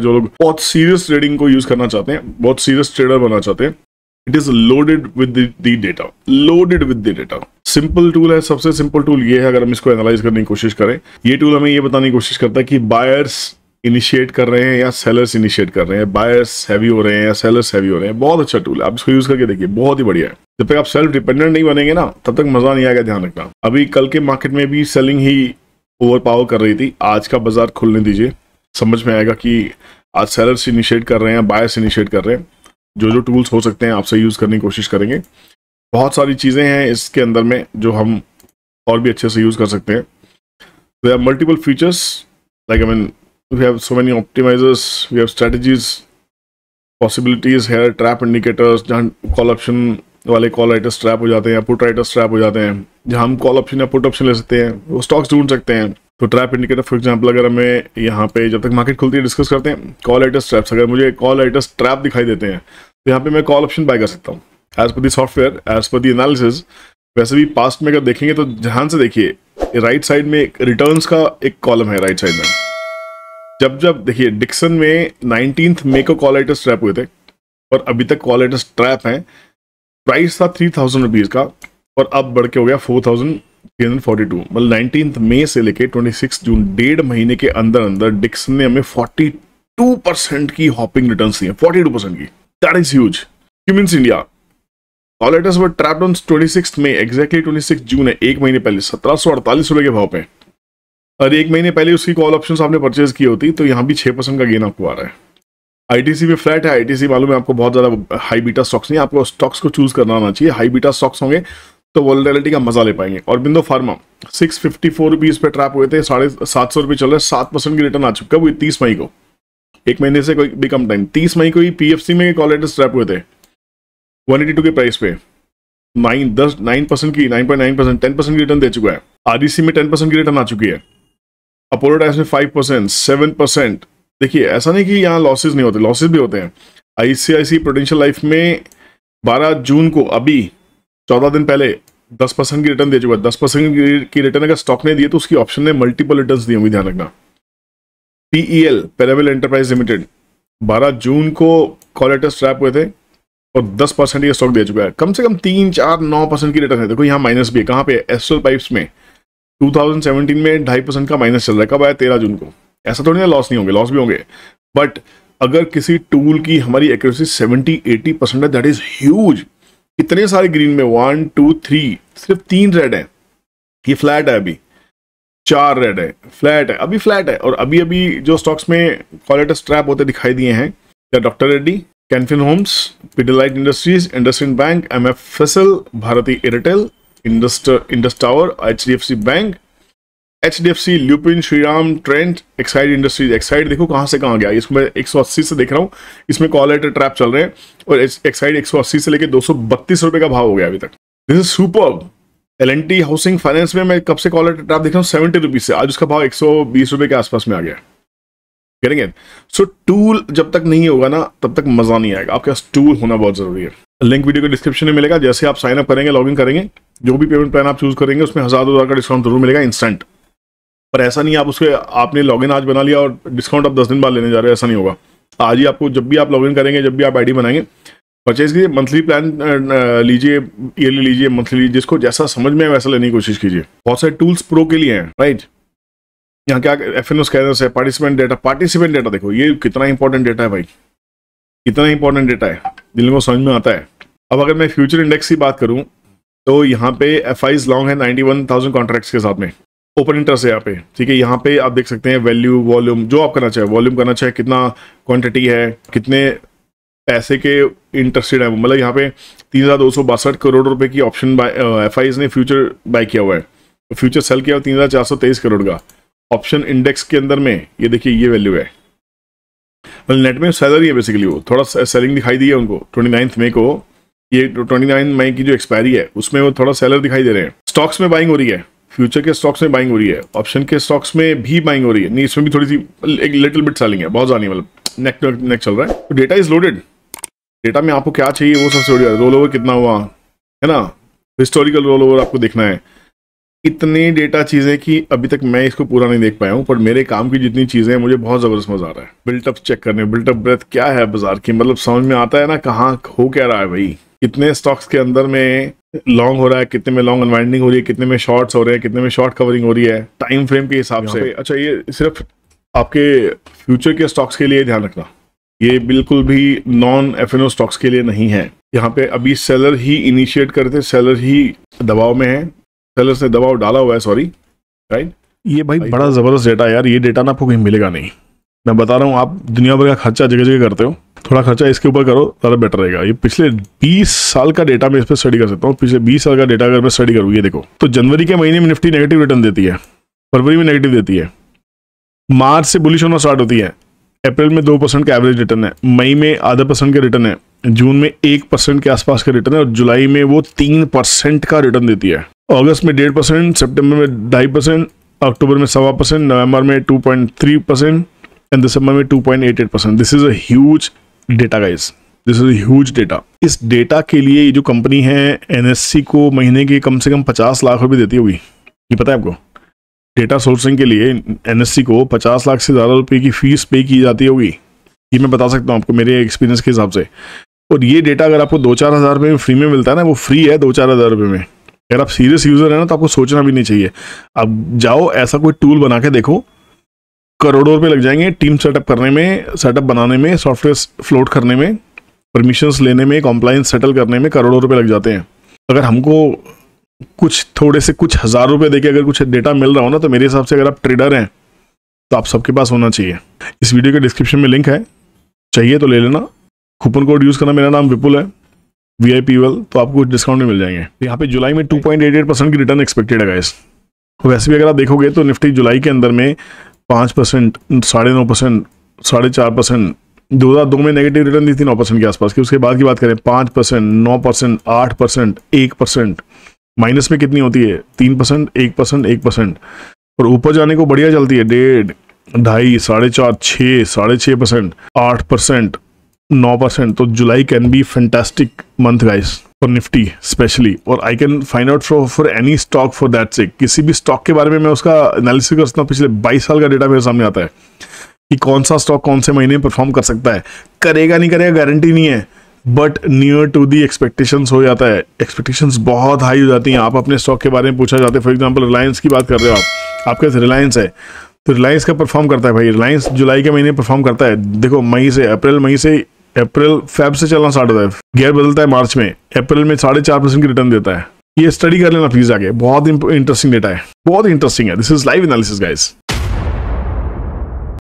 जो लोग बहुत सीरियस ट्रेडिंग को यूज करना चाहते हैं बहुत सीरियस ट्रेडर बनना चाहते हैं it is loaded with the data loaded with the data simple tool है सबसे सिंपल टूल ये है अगर हम इसको एनालाइज करने की कोशिश करें ये टूल हमें ये बताने की कोशिश करता है कि बायर्स इनिशिएट कर रहे हैं या सेलर्स इनिशिएट कर रहे हैं बायर्स हैवी हो रहे हैं या सेलर्स हैवी हो रहे हैं बहुत अच्छा टूल है आप इसको यूज करके देखिए बहुत ही बढ़िया है जब तक आप सेल्फ डिपेंडेंट नहीं बनेंगे ना तब तक मजा नहीं आएगा ध्यान रखना अभी कल के मार्केट में भी सेलिंग ही ओवर पावर कर रही थी आज का बाजार खुलने दीजिए समझ में आएगा कि आज सेलर्स इनिशिएट कर रहे हैं बायर्स इनिशिएट कर रहे हैं जो जो टूल्स हो सकते हैं आपसे यूज़ करने की कोशिश करेंगे बहुत सारी चीज़ें हैं इसके अंदर में जो हम और भी अच्छे से यूज़ कर सकते हैं there are multiple features like I mean we have so many optimisers we have strategies possibilities है ट्रैप इंडिकेटर्स जहाँ कॉल ऑप्शन वाले कॉल राइटर्स ट्रैप हो जाते हैं या पुट राइटर्स ट्रैप हो जाते हैं जहाँ हम कॉल ऑप्शन या पुट ऑप्शन ले सकते हैं वो स्टॉक्स ढूंढ सकते हैं तो ट्रैप इंडिकेटर फॉर एग्जांपल अगर हमें यहाँ पे जब तक मार्केट खुलती है डिस्कस करते हैं कॉल लेटेस्ट ट्रैप्स अगर मुझे कॉल लेटेस्ट ट्रैप दिखाई देते हैं तो यहाँ पे मैं कॉल ऑप्शन बाय कर सकता हूँ एज पर दी सॉफ्टवेयर एज पर दी एनालिसिस वैसे भी पास्ट में अगर देखेंगे तो ध्यान से देखिए राइट साइड में एक रिटर्न का एक कॉलम है राइट साइड में जब जब देखिए डिक्सन में नाइनटीन मे को कॉल लेटेस्ट ट्रैप हुए थे और अभी तक कॉल लेटेस्ट ट्रैप है प्राइस था थ्री थाउजेंड रुपीज़ का और अब बढ़ के हो गया फोर थाउजेंड 342 मतलब नाइनटीन मई से लेके 26 जून डेढ़ महीने के अंदर अंदर डिक्स ने हमें 42 परसेंट की हॉपिंग रिटर्न दी है 42 परसेंट की that is huge humans India All letters were trapped on 26 May exactly 26 June है एक महीने पहले सत्रह सौ अड़तालीस रुपए के भाव पे और एक महीने पहले उसकी कॉल ऑप्शन आपने परचेज की होती तो यहाँ भी छः परसेंट का गेन आपको आ रहा है आईटीसी भी फ्लैट है आईटीसी मालूम है आपको बहुत ज़्यादा हाई बीटा स्टॉक्स नहीं आपको स्टॉक्स को चूज करना आना चाहिए हाई बीटा स्टॉक्स होंगे तो वॉलेटिलिटी का मजा ले पाएंगे और बिंदो pharma six fifty four rupees पे ट्रैप हुए थे साढ़े सात सौ रुपये चल रहे सात परसेंट की रिटर्न आ चुका है वो तीस मई को एक महीने से कोई भी कम टाइम तीस मई को ही पीएफसी में कॉल लेटर्स ट्रैप हुए थे वन एटी टू के प्राइस पे नाइन दस नाइन परसेंट की nine point nine percent ten percent की रिटर्न दे चुका है आरडीसी e में टेन परसेंट की रिटर्न आ चुकी है अपोलो टाइम्स में फाइव परसेंट सेवन परसेंट देखिए ऐसा नहीं कि यहाँ लॉसेज नहीं होते लॉसेज भी होते हैं आई सी आई सी प्रोडेंशियल लाइफ में बारह जून को अभी चौदह दिन पहले दस परसेंट की रिटर्न दे चुका है दस परसेंट की रिटर्न अगर स्टॉक ने दिए तो उसकी ऑप्शन ने मल्टीपल रिटर्न दिए होंगी ध्यान रखना पीईएल पेरेवल एंटरप्राइज लिमिटेड 12 जून को कॉलेटर स्ट्रैप हुए थे और 10 परसेंट यह स्टॉक दे चुका है कम से कम तीन चार नौ परसेंट की रिटर्न है देखो यहाँ माइनस भी है कहाँ पे एस्ट्रल पाइप में टू में ढाई का माइनस चल रहा है कब आया तेरह जून को ऐसा थोड़ी ना लॉस नहीं होंगे लॉस भी होंगे बट अगर किसी टूल की हमारी एक्यूरेसी सेवेंटी एटी परसेंट है दैट इज ह्यूज कितने सारे ग्रीन में वन टू थ्री सिर्फ तीन रेड है ये फ्लैट है अभी चार रेड है फ्लैट है अभी फ्लैट है और अभी अभी जो स्टॉक्स में क्वालिटी स्ट्रैप होते दिखाई दिए हैं या doctor Reddy Can Fin homes Pidilite industries इंडस्ट्रीन bank M F Bharti Airtel इंडस्ट इंडस्टावर H D F C bank H D F C Lupin Shriram trend Exide industries Exide देखो कहाँ से कहाँ गया इसको मैं एक सौ अस्सी से देख रहा हूँ इसमें कॉल एट ट्रैप चल रहे हैं और एक्साइड एक सौ अस्सी से लेकर दो सौ बत्तीस रुपये का भाव हो गया अभी तक this is super L N T housing finance में मैं कब से कॉल एट ट्रैप देख रहा हूँ सेवेंटी रुपीज से आज उसका भाव एक सौ बीस रुपये के आसपास में आ गया करेंगे सो टूल जब तक नहीं होगा ना तब तक मजा नहीं आएगा आपके पास टूल होना बहुत जरूरी है लिंक वीडियो के डिस्क्रिप्शन में मिलेगा जैसे आप साइन अप करेंगे लॉग इन करेंगे जो भी पेमेंट प्लान आप चूज करेंगे उसमें हजार दो हजार का डिस्काउंट जरूर मिलेगा इंस्टेंट पर ऐसा नहीं आप उसके आपने लॉगिन आज बना लिया और डिस्काउंट आप दस दिन बाद लेने जा रहे हो ऐसा नहीं होगा आज ही आपको जब भी आप लॉगिन करेंगे जब भी आप आईडी बनाएंगे परचेज कीजिए मंथली प्लान लीजिए ईयरली लीजिए मंथली लीजिए जिसको जैसा समझ में है वैसा लेने की कोशिश कीजिए बहुत सारे टूल्स प्रो के लिए हैं राइट यहाँ क्या एफ एन स्कैनर्स है पार्टिसिपेंट डेटा पार्टिसिपेंट डेटा देखो ये कितना इंपॉर्टेंट डेटा है भाई कितना इंपॉर्टेंट डेटा है दिल को समझ में आता है अब अगर मैं फ्यूचर इंडेक्स की बात करूँ तो यहाँ पे एफ आईज लॉन्ग है नाइन्टी वन थाउजेंड कॉन्ट्रैक्ट्स के साथ में ओपन इंटरेस्ट है यहाँ पे ठीक है यहाँ पे आप देख सकते हैं वैल्यू वॉल्यूम जो आप करना चाहे वॉल्यूम करना चाहे कितना क्वांटिटी है कितने पैसे के इंटरेस्टेड है मतलब यहाँ पे तीन हज़ार दो सौ बासठ करोड़ रुपए की ऑप्शन एफ आई ने फ्यूचर बाय किया हुआ है फ्यूचर तो सेल किया हुआ तीन हज़ार चार सौ तेईस करोड़ का ऑप्शन इंडेक्स के अंदर में ये देखिए ये वैल्यू है मतलब नेट में सैलरी है बेसिकली वो थोड़ा सेलिंग दिखाई दी है उनको ट्वेंटी नाइन्थ मई को ये ट्वेंटी नाइन मई की जो एक्सपायरी है उसमें वो थोड़ा सैलरी दिखाई दे रहे हैं स्टॉक्स में बाइंग हो रही है फ्यूचर के स्टॉक्स में बाइंग हो रही है ऑप्शन के स्टॉक्स में भी बाइंग हो रही है नहीं इसमें भी थोड़ी सी एक लिटिल बिट सेलिंग है बहुत ज्यादा मतलब नेक नेक चल रहा है डेटा इज लोडेड डेटा में आपको क्या चाहिए वो सबसे बढ़िया रोल ओवर कितना हुआ है ना हिस्टोरिकल रोल ओवर आपको देखना है इतने डेटा चीज़ें कि अभी तक मैं इसको पूरा नहीं देख पाया हूँ पर मेरे काम की जितनी चीज़ें हैं मुझे बहुत ज़बरदस्त मज़ा आ रहा है बिल्टअप चेक करने बिल्टअप ब्रेथ क्या है बाजार की मतलब समझ में आता है ना कहाँ हो क्या रहा है भाई कितने स्टॉक्स के अंदर में लॉन्ग हो रहा है कितने में लॉन्ग अनवाइंडिंग हो रही है कितने में शॉर्ट्स हो रहे हैं कितने में शॉर्ट कवरिंग हो रही है टाइम फ्रेम के हिसाब से अच्छा ये सिर्फ आपके फ्यूचर के स्टॉक्स के लिए ध्यान रखना ये बिल्कुल भी नॉन एफ स्टॉक्स के लिए नहीं है यहाँ पे अभी सेलर ही इनिशिएट करते सेलर ही दबाव में है सेलर से दबाव डाला हुआ है सॉरी राइट ये भाई बड़ा तो- ज़बरदस्त डेटा यार ये डेटा ना आपको कहीं मिलेगा नहीं मैं बता रहा हूँ आप दुनिया भर का खर्चा जगह जगह करते हो थोड़ा खर्चा इसके ऊपर करो ज़्यादा बेटर रहेगा ये पिछले 20 साल का डेटा मैं इस पर स्टडी कर सकता हूँ पिछले 20 साल का डेटा अगर मैं स्टडी करूँ ये देखो तो जनवरी के महीने में निफ्टी नेगेटिव रिटर्न देती है फरवरी में नेगेटिव देती है मार्च से बुलिश होना स्टार्ट होती है अप्रैल में दो परसेंट का एवरेज रिटर्न है मई में आधा परसेंट का रिटर्न है जून में एक परसेंट के आसपास का रिटर्न है और जुलाई में वो तीन परसेंट का रिटर्न देती है अगस्त में डेढ़ परसेंट सेप्टेम्बर में ढाई परसेंट अक्टूबर में सवा परसेंट नवंबर में two point three percent and दिसंबर में two point eight eight percent this is huge data guys this is huge data इस डेटा के लिए ये जो कंपनी है एनएससी को महीने के कम से कम पचास लाख रुपए देती होगी ये पता है आपको डेटा सोर्सिंग के लिए एनएससी को पचास लाख से ज़्यादा रुपए की फीस पे की जाती होगी ये मैं बता सकता हूँ आपको मेरे एक्सपीरियंस के हिसाब से और ये डेटा अगर आपको दो चार हज़ार रुपये में फ्री में मिलता है ना वो फ्री है दो चार हज़ार रुपये में अगर आप सीरियस यूज़र हैं ना तो आपको सोचना भी नहीं चाहिए आप जाओ ऐसा कोई टूल बना के देखो करोड़ों रुपए लग जाएंगे टीम सेटअप करने में सेटअप बनाने में सॉफ्टवेयर फ्लोट करने में परमिशंस लेने में कॉम्प्लाइंस सेटल करने में करोड़ों रुपए लग जाते हैं अगर हमको कुछ थोड़े से कुछ हज़ार रुपये देके अगर कुछ डेटा मिल रहा हो ना तो मेरे हिसाब से अगर आप ट्रेडर हैं तो आप सबके पास होना चाहिए इस वीडियो के डिस्क्रिप्शन में लिंक है चाहिए तो ले लेना कूपन कोड यूज़ करना मेरा नाम विपुल है वी आई पी वेल तो आपको कुछ डिस्काउंट भी मिल जाएंगे तो यहाँ पे जुलाई में two point eight eight percent की रिटर्न एक्सपेक्टेड है गाइस वैसे भी अगर आप देखोगे तो निफ्टी जुलाई के अंदर में पाँच परसेंट साढ़े नौ परसेंट साढ़े चार परसेंट दो हज़ार दो में नेगेटिव रिटर्न दी थी नौ परसेंट के आसपास की उसके बाद की बात करें पाँच परसेंट नौ परसेंट आठ परसेंट एक परसेंट माइनस में कितनी होती है तीन परसेंट एक परसेंट एक परसेंट और ऊपर जाने को बढ़िया चलती है डेढ़ ढाई साढ़े चार छः साढ़े छः परसेंट आठ परसेंट नौ परसेंट तो July can be fantastic month guys for Nifty specially और I can find out for for any stock for that से किसी भी स्टॉक के बारे में मैं उसका एनालिसिस कर सकता हूँ पिछले बाईस साल का डेटा मेरे सामने आता है कि कौन सा स्टॉक कौन से महीने में परफॉर्म कर सकता है करेगा नहीं करेगा गारंटी नहीं है but near to the expectations हो जाता है एक्सपेक्टेशंस बहुत हाई हो जाती हैं आप अपने स्टॉक के बारे में पूछा जाता है फॉर एग्जाम्पल रिलायंस की बात कर रहे हो आप आपके पास रिलायंस है तो रिलायंस का परफॉर्म करता है भाई रिलायंस जुलाई के महीने परफॉर्म करता है देखो मई से अप्रैल मई से अप्रैल फैब से चलना स्टार्ट होता है गेयर बदलता है मार्च में अप्रैल में साढ़े चार परसेंट की रिटर्न देता है ये स्टडी कर लेना प्लीज आगे बहुत इंटरेस्टिंग डेटा है बहुत इंटरेस्टिंग है this is live analysis guys